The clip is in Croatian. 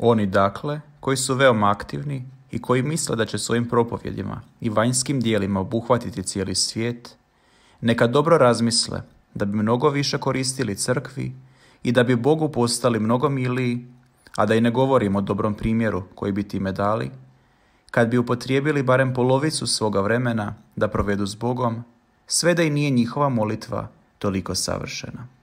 Oni dakle, koji su veoma aktivni i koji misle da će svojim propovjedima i vanjskim dijelima obuhvatiti cijeli svijet, neka dobro razmisle da bi mnogo više koristili crkvi i da bi Bogu postali mnogo miliji, a da i ne govorimo o dobrom primjeru koji bi time dali, kad bi upotrijebili barem polovicu svoga vremena da provedu s Bogom, sve da i nije njihova molitva toliko savršena.